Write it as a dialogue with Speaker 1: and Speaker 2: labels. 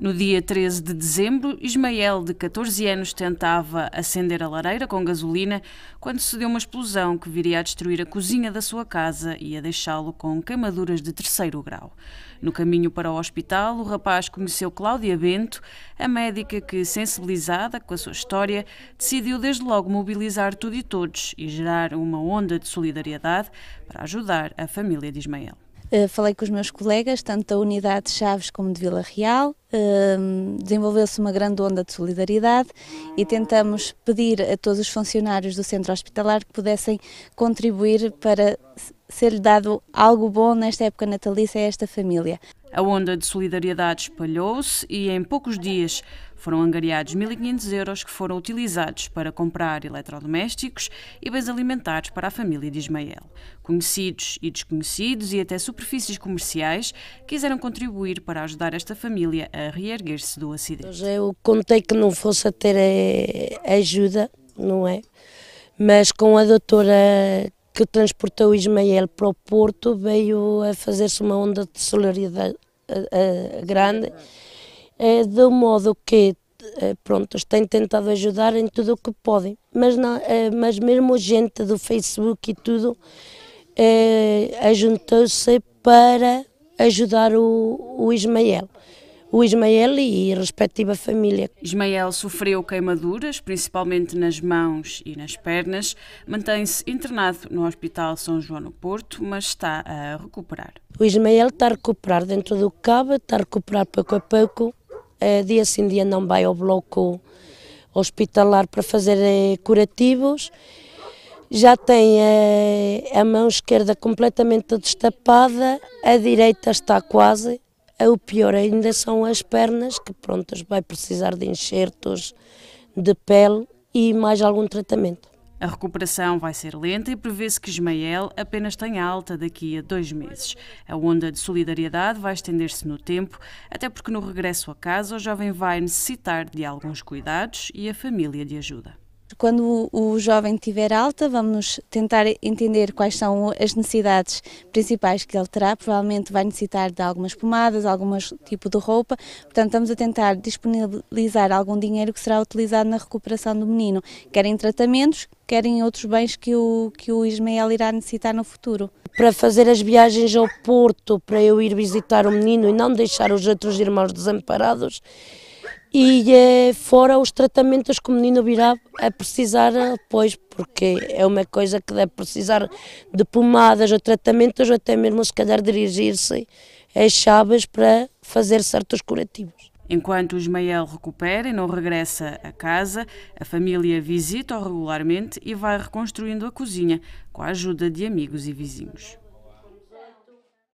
Speaker 1: No dia 13 de dezembro, Ismael, de 14 anos, tentava acender a lareira com gasolina quando se deu uma explosão que viria a destruir a cozinha da sua casa e a deixá-lo com queimaduras de terceiro grau. No caminho para o hospital, o rapaz conheceu Cláudia Bento, a médica que, sensibilizada com a sua história, decidiu desde logo mobilizar tudo e todos e gerar uma onda de solidariedade para ajudar a família de Ismael.
Speaker 2: Eh, falei com os meus colegas, tanto da unidade de Chaves como de Vila Real. Ehm, desenvolveu-se uma grande onda de solidariedade e tentamos pedir a todos os funcionários do centro hospitalar que pudessem contribuir para ser-lhe dado algo bom nesta época natalícia a esta família.
Speaker 1: A onda de solidariedade espalhou-se e, em poucos dias, foram angariados 1.500 euros que foram utilizados para comprar eletrodomésticos e bens alimentares para a família de Ismael. Conhecidos e desconhecidos e até superfícies comerciais quiseram contribuir para ajudar esta família a reerguer-se do acidente. Eu
Speaker 3: contei que não fosse a ter eh, ajuda, não é? Mas com a doutora que transportou Ismael para o Porto, veio a fazer-se uma onda de solidariedade, a, a grande, é, de modo que eh, pronto, têm tentado ajudar em tudo o que podem, mas, não, eh, mas mesmo gente do Facebook e tudo é, ajuntou-se para ajudar o, o Ismael o Ismael e a respectiva família.
Speaker 1: Ismael sofreu queimaduras, principalmente nas mãos e nas pernas. Mantém-se internado no Hospital São João no Porto, mas está a recuperar.
Speaker 3: O Ismael está a recuperar dentro do cabo, está a recuperar pouco a pouco. Eh, dia sim, dia não vai ao bloco hospitalar para fazer eh, curativos. Já tem eh, a mão esquerda completamente destapada, a direita está quase é o pior ainda são as pernas, que pronto, vai precisar de enxertos, de pele e mais algum tratamento.
Speaker 1: A recuperação vai ser lenta e prevê-se que Ismael apenas tenha alta daqui a dois meses. A onda de solidariedade vai estender-se no tempo, até porque no regresso a casa o jovem vai necessitar de alguns cuidados e a família de ajuda.
Speaker 2: Quando o, jovem tiver alta, vamos tentar entender quais são as necessidades principais que ele terá. Provavelmente vai necessitar de algumas pomadas, algum tipo de roupa. Portanto, estamos a tentar disponibilizar algum dinheiro que será utilizado na recuperação do menino, Querem tratamentos, querem outros bens que o, que o Ismael irá necessitar no futuro.
Speaker 3: Para fazer as viagens ao Porto, para eu ir visitar o menino e não deixar os outros irmãos desamparados, e é, fora os tratamentos que o menino virá a precisar depois, eh, porque é uma coisa que deve precisar de pomadas ou tratamentos, ou até mesmo se calhar dirigir-se às chaves para fazer certos curativos.
Speaker 1: Enquanto o Ismael recupera e não regressa a casa, a família visita-o regularmente e vai reconstruindo a cozinha com a ajuda de amigos e vizinhos.